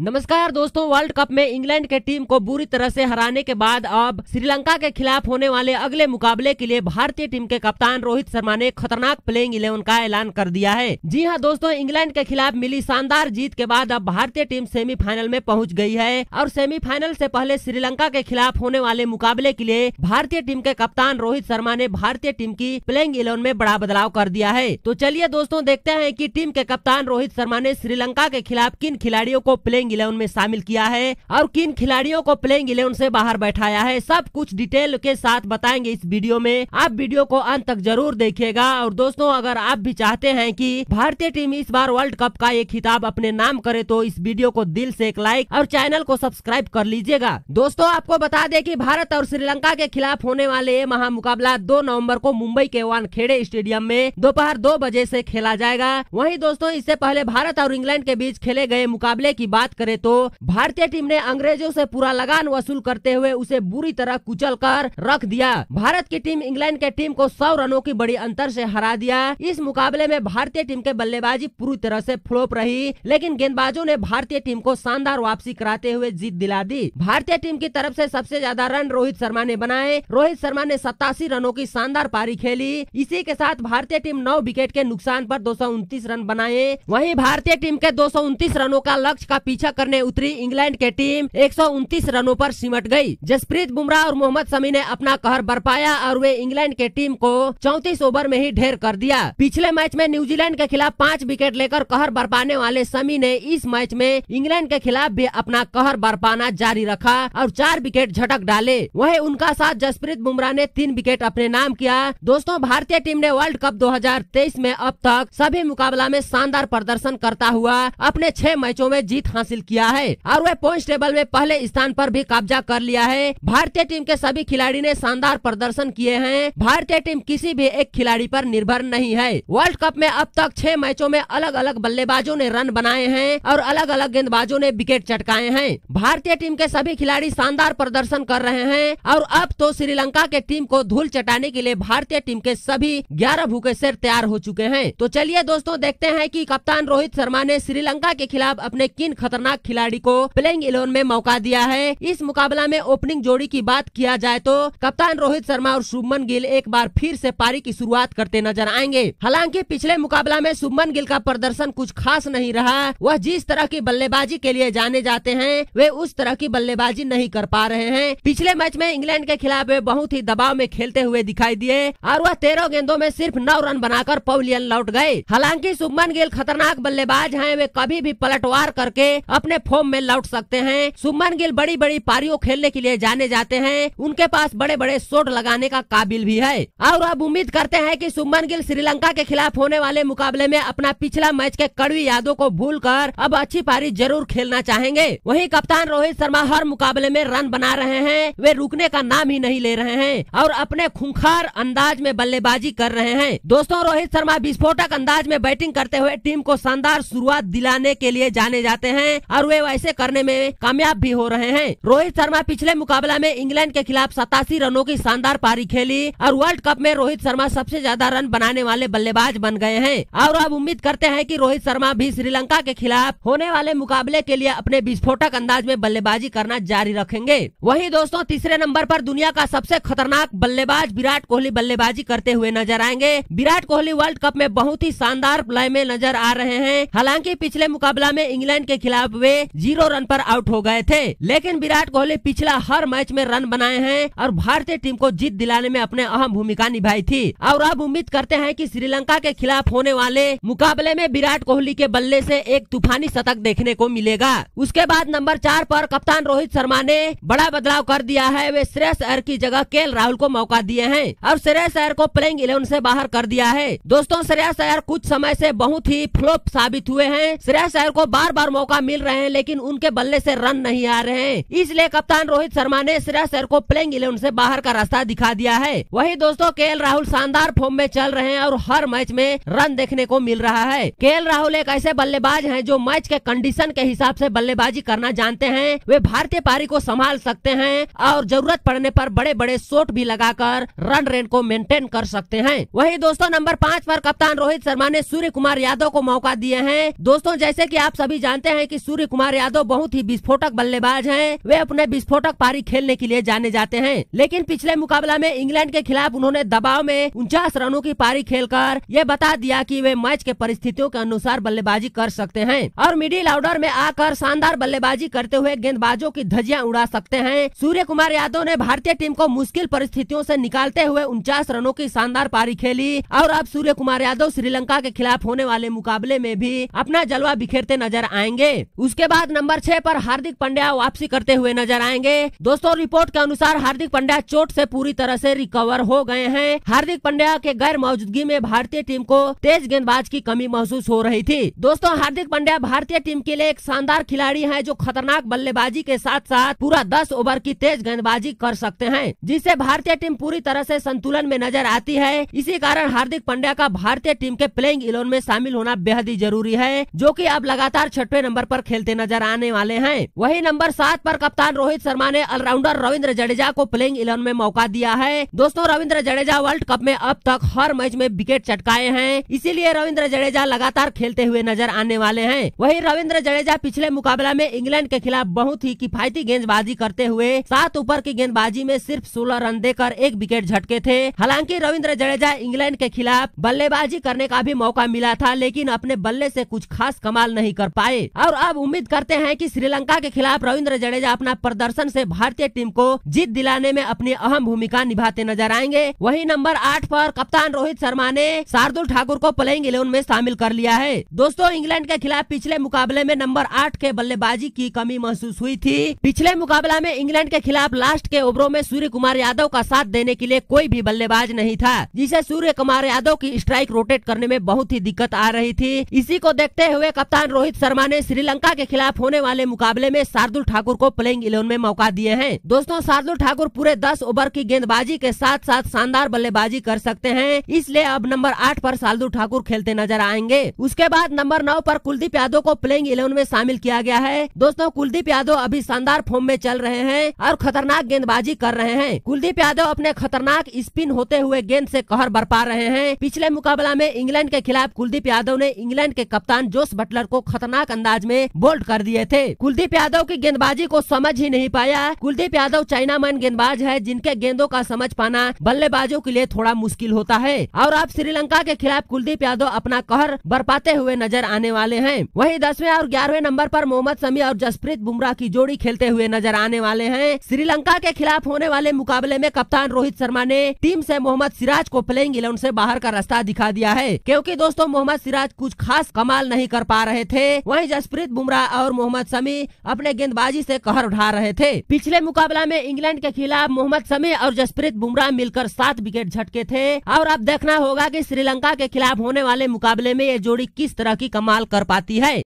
नमस्कार दोस्तों world cup में इंग्लैंड के टीम को बुरी तरह से हराने के बाद अब श्रीलंका के खिलाफ होने वाले अगले मुकाबले के लिए भारतीय टीम के कप्तान रोहित शर्मा ने खतरनाक प्लेइंग इलेवन का ऐलान कर दिया है जी हां दोस्तों इंग्लैंड के खिलाफ मिली शानदार जीत के बाद अब भारतीय टीम सेमीफाइनल में पहुँच गयी है और सेमीफाइनल ऐसी से पहले श्रीलंका के खिलाफ होने वाले मुकाबले के लिए भारतीय टीम के कप्तान रोहित शर्मा ने भारतीय टीम की प्लेइंग इलेवन में बड़ा बदलाव कर दिया है तो चलिए दोस्तों देखते हैं की टीम के कप्तान रोहित शर्मा ने श्रीलंका के खिलाफ किन खिलाड़ियों को प्लेइंग प्लेइंग इलेवन में शामिल किया है और किन खिलाड़ियों को प्लेइंग इलेवन से बाहर बैठाया है सब कुछ डिटेल के साथ बताएंगे इस वीडियो में आप वीडियो को अंत तक जरूर देखिएगा और दोस्तों अगर आप भी चाहते हैं कि भारतीय टीम इस बार वर्ल्ड कप का ये खिताब अपने नाम करे तो इस वीडियो को दिल से एक लाइक और चैनल को सब्सक्राइब कर लीजिएगा दोस्तों आपको बता दें कि भारत और श्रीलंका के खिलाफ होने वाले ये महामुकाबला दो नवम्बर को मुंबई के वानखेड़े स्टेडियम में दोपहर दो बजे ऐसी खेला जाएगा वही दोस्तों इससे पहले भारत और इंग्लैंड के बीच खेले गए मुकाबले की बात करें तो भारतीय टीम ने अंग्रेजों से पूरा लगान वसूल करते हुए उसे बुरी तरह कुचल कर रख दिया भारत की टीम इंग्लैंड के टीम को सौ रनों की बड़ी अंतर से हरा दिया इस मुकाबले में भारतीय टीम के बल्लेबाजी पूरी तरह से फ्लोप रही लेकिन गेंदबाजों ने भारतीय टीम को शानदार वापसी कराते हुए जीत दिला दी भारतीय टीम की तरफ से सबसे ज्यादा रन रोहित शर्मा ने बनाए रोहित शर्मा ने सत्तासी रनों की शानदार पारी खेली इसी के साथ भारतीय टीम नौ विकेट के नुकसान पर दो रन बनाए वहीं भारतीय टीम के दो रनों का लक्ष्य का पीछा रक्षा करने उतरी इंग्लैंड की टीम एक रनों पर सिमट गई जसप्रीत बुमराह और मोहम्मद शमी ने अपना कहर बरपाया और वे इंग्लैंड के टीम को चौतीस ओवर में ही ढेर कर दिया पिछले मैच में न्यूजीलैंड के खिलाफ पाँच विकेट लेकर कहर बरपाने वाले समी ने इस मैच में इंग्लैंड के खिलाफ भी अपना कहर बरपाना जारी रखा और चार विकेट झटक डाले वही उनका साथ जसप्रीत बुमराह ने तीन विकेट अपने नाम किया दोस्तों भारतीय टीम ने वर्ल्ड कप 2023 में अब तक सभी मुकाबला में शानदार प्रदर्शन करता हुआ अपने छह मैचों में जीत हासिल हासिल किया है और वह पॉइंट टेबल में पहले स्थान पर भी कब्जा कर लिया है भारतीय टीम के सभी खिलाड़ी ने शानदार प्रदर्शन किए हैं भारतीय टीम किसी भी एक खिलाड़ी पर निर्भर नहीं है वर्ल्ड कप में अब तक छह मैचों में अलग अलग बल्लेबाजों ने रन बनाए हैं और अलग अलग गेंदबाजों ने विकेट चटकाए हैं भारतीय टीम के सभी खिलाड़ी शानदार प्रदर्शन कर रहे हैं और अब तो श्रीलंका के टीम को धूल चटाने के लिए भारतीय टीम के सभी ग्यारह भूखे शेर तैयार हो चुके हैं तो चलिए दोस्तों देखते हैं की कप्तान रोहित शर्मा ने श्रीलंका के खिलाफ अपने किन खतरनाक खतरनाक खिलाड़ी को प्लेइंग इलेवन में मौका दिया है इस मुकाबला में ओपनिंग जोड़ी की बात किया जाए तो कप्तान रोहित शर्मा और शुभमन गिल एक बार फिर से पारी की शुरुआत करते नजर आएंगे हालांकि पिछले मुकाबला में शुभमन गिल का प्रदर्शन कुछ खास नहीं रहा वह जिस तरह की बल्लेबाजी के लिए जाने जाते हैं वे उस तरह की बल्लेबाजी नहीं कर पा रहे हैं पिछले मैच में इंग्लैंड के खिलाफ वे बहुत ही दबाव में खेलते हुए दिखाई दिए और वह तेरह गेंदों में सिर्फ नौ रन बनाकर पवलियन लौट गए हालांकि शुभमन गिल खतरनाक बल्लेबाज हैं वे कभी भी पलटवार करके अपने फॉर्म में लौट सकते हैं सुमन गिल बड़ी बड़ी पारियों खेलने के लिए जाने जाते हैं उनके पास बड़े बड़े शोट लगाने का काबिल भी है और अब उम्मीद करते हैं कि सुमन गिल श्रीलंका के खिलाफ होने वाले मुकाबले में अपना पिछला मैच के कड़वी यादों को भूल कर अब अच्छी पारी जरूर खेलना चाहेंगे वही कप्तान रोहित शर्मा हर मुकाबले में रन बना रहे हैं वे रुकने का नाम ही नहीं ले रहे हैं और अपने खूंखार अंदाज में बल्लेबाजी कर रहे हैं दोस्तों रोहित शर्मा विस्फोटक अंदाज में बैटिंग करते हुए टीम को शानदार शुरुआत दिलाने के लिए जाने जाते हैं और वे वैसे करने में कामयाब भी हो रहे हैं रोहित शर्मा पिछले मुकाबला में इंग्लैंड के खिलाफ सतासी रनों की शानदार पारी खेली और वर्ल्ड कप में रोहित शर्मा सबसे ज्यादा रन बनाने वाले बल्लेबाज बन गए हैं और अब उम्मीद करते हैं कि रोहित शर्मा भी श्रीलंका के खिलाफ होने वाले मुकाबले के लिए अपने विस्फोटक अंदाज में बल्लेबाजी करना जारी रखेंगे वही दोस्तों तीसरे नंबर पर दुनिया का सबसे खतरनाक बल्लेबाज विराट कोहली बल्लेबाजी करते हुए नजर आएंगे विराट कोहली वर्ल्ड कप में बहुत ही शानदार लय में नजर आ रहे हैं हालांकि पिछले मुकाबला में इंग्लैंड के खिलाफ जब वे जीरो रन पर आउट हो गए थे लेकिन विराट कोहली पिछला हर मैच में रन बनाए हैं और भारतीय टीम को जीत दिलाने में अपने अहम भूमिका निभाई थी और अब उम्मीद करते हैं कि श्रीलंका के खिलाफ होने वाले मुकाबले में विराट कोहली के बल्ले से एक तूफानी शतक देखने को मिलेगा उसके बाद नंबर चार पर कप्तान रोहित शर्मा ने बड़ा बदलाव कर दिया है वे श्रेयस अयर की जगह के राहुल को मौका दिए हैं और श्रेयस अयर को प्लेइंग इलेवन से बाहर कर दिया है दोस्तों श्रेयस अयर कुछ समय से बहुत ही फ्लोप साबित हुए हैं श्रेयस अयर को बार बार मौका मिल खेल रहे हैं लेकिन उनके बल्ले से रन नहीं आ रहे हैं इसलिए कप्तान रोहित शर्मा ने श्रेयस सर को प्लेइंग इलेवन से बाहर का रास्ता दिखा दिया है वही दोस्तों के राहुल शानदार फॉर्म में चल रहे हैं और हर मैच में रन देखने को मिल रहा है के राहुल एक ऐसे बल्लेबाज है जो मैच के कंडीशन के हिसाब से बल्लेबाजी करना जानते हैं वे भारतीय पारी को संभाल सकते हैं और जरूरत पड़ने पर बड़े बड़े शॉट भी लगाकर रन रेट को मेंटेन कर सकते हैं वही दोस्तों नंबर पाँच पर कप्तान रोहित शर्मा ने सूर्य कुमार यादव को मौका दिए हैं दोस्तों जैसे की आप सभी जानते हैं की सूर्य कुमार यादव बहुत ही विस्फोटक बल्लेबाज हैं वे अपने विस्फोटक पारी खेलने के लिए जाने जाते हैं लेकिन पिछले मुकाबला में इंग्लैंड के खिलाफ उन्होंने दबाव में उनचास रनों की पारी खेल कर ये बता दिया की वे मैच के परिस्थितियों के अनुसार बल्लेबाजी कर सकते हैं और मिडिल ऑर्डर में आकर शानदार बल्लेबाजी करते हुए गेंदबाजों की धजिया उड़ा सकते हैं सूर्य कुमार यादव ने भारतीय टीम को मुश्किल परिस्थितियों से निकालते हुए उनचास रनों की शानदार पारी खेली और अब सूर्य कुमार यादव श्रीलंका के खिलाफ होने वाले मुकाबले में भी अपना जलवा बिखेरते नजर आएंगे उसके बाद नंबर छह पर हार्दिक पंड्या वापसी करते हुए नजर आएंगे दोस्तों रिपोर्ट के अनुसार हार्दिक पंड्या चोट से पूरी तरह से रिकवर हो गए हैं हार्दिक पंड्या के गैर मौजूदगी में भारतीय टीम को तेज गेंदबाज की कमी महसूस हो रही थी दोस्तों हार्दिक पंड्या भारतीय टीम के लिए एक शानदार खिलाड़ी है जो खतरनाक बल्लेबाजी के साथ साथ पूरा दस ओवर की तेज गेंदबाजी कर सकते हैं जिससे भारतीय टीम पूरी तरह से संतुलन में नजर आती है इसी कारण हार्दिक पंड्या का भारतीय टीम के प्लेइंग इलेवन में शामिल होना बेहद ही जरूरी है जो की अब लगातार छठवे नंबर आरोप खेलते नजर आने वाले हैं वही नंबर सात पर कप्तान रोहित शर्मा ने ऑलराउंडर रविंद्र जडेजा को प्लेइंग इलेवन में मौका दिया है दोस्तों रविंद्र जडेजा वर्ल्ड कप में अब तक हर मैच में विकेट चटकाए हैं इसीलिए रविंद्र जडेजा लगातार खेलते हुए नजर आने वाले हैं वही रविंद्र जडेजा पिछले मुकाबला में इंग्लैंड के खिलाफ बहुत ही किफायती गेंदबाजी करते हुए सात ऊपर की गेंदबाजी में सिर्फ सोलह रन देकर एक विकेट झटके थे हालांकि रविंद्र जडेजा इंग्लैंड के खिलाफ बल्लेबाजी करने का भी मौका मिला था लेकिन अपने बल्ले से कुछ खास कमाल नहीं कर पाए और अब उम्मीद करते हैं कि श्रीलंका के खिलाफ रविंद्र जडेजा अपना प्रदर्शन से भारतीय टीम को जीत दिलाने में अपनी अहम भूमिका निभाते नजर आएंगे वही नंबर आठ पर कप्तान रोहित शर्मा ने शार्दुल ठाकुर को प्लेइंग इलेवन में शामिल कर लिया है दोस्तों इंग्लैंड के खिलाफ पिछले मुकाबले में नंबर आठ के बल्लेबाजी की कमी महसूस हुई थी पिछले मुकाबला में इंग्लैंड के खिलाफ लास्ट के ओवरों में सूर्य कुमार यादव का साथ देने के लिए कोई भी बल्लेबाज नहीं था जिसे सूर्य कुमार यादव की स्ट्राइक रोटेट करने में बहुत ही दिक्कत आ रही थी इसी को देखते हुए कप्तान रोहित शर्मा ने श्रीलंका कोलकाता के खिलाफ होने वाले मुकाबले में शार्दुल ठाकुर को प्लेइंग इलेवन में मौका दिए हैं दोस्तों शार्दुल ठाकुर पूरे दस ओवर की गेंदबाजी के साथ साथ शानदार बल्लेबाजी कर सकते हैं इसलिए अब नंबर आठ पर शार्दुल ठाकुर खेलते नजर आएंगे उसके बाद नंबर नौ पर कुलदीप यादव को प्लेइंग इलेवन में शामिल किया गया है दोस्तों कुलदीप यादव अभी शानदार फॉर्म में चल रहे हैं और खतरनाक गेंदबाजी कर रहे हैं कुलदीप यादव अपने खतरनाक स्पिन होते हुए गेंद से कहर बरपा रहे हैं पिछले मुकाबला में इंग्लैंड के खिलाफ कुलदीप यादव ने इंग्लैंड के कप्तान जोश बटलर को खतरनाक अंदाज में बोल्ड कर दिए थे कुलदीप यादव की गेंदबाजी को समझ ही नहीं पाया कुलदीप यादव चाइना मैन गेंदबाज है जिनके गेंदों का समझ पाना बल्लेबाजों के लिए थोड़ा मुश्किल होता है और अब श्रीलंका के खिलाफ कुलदीप यादव अपना कहर बरपाते हुए नजर आने वाले है वही दसवें और ग्यारहवें नंबर आरोप मोहम्मद समी और जसप्रीत बुमराह की जोड़ी खेलते हुए नजर आने वाले हैं श्रीलंका के खिलाफ होने वाले मुकाबले में कप्तान रोहित शर्मा ने टीम से मोहम्मद सिराज को प्लेइंग इलेवन से बाहर का रास्ता दिखा दिया है क्योंकि दोस्तों मोहम्मद सिराज कुछ खास कमाल नहीं कर पा रहे थे वहीं जसप्रीत बुमराह और मोहम्मद समी अपने गेंदबाजी से कहर उठा रहे थे पिछले मुकाबला में इंग्लैंड के खिलाफ मोहम्मद समी और जसप्रीत बुमराह मिलकर सात विकेट झटके थे और अब देखना होगा कि श्रीलंका के खिलाफ होने वाले मुकाबले में ये जोड़ी किस तरह की कमाल कर पाती है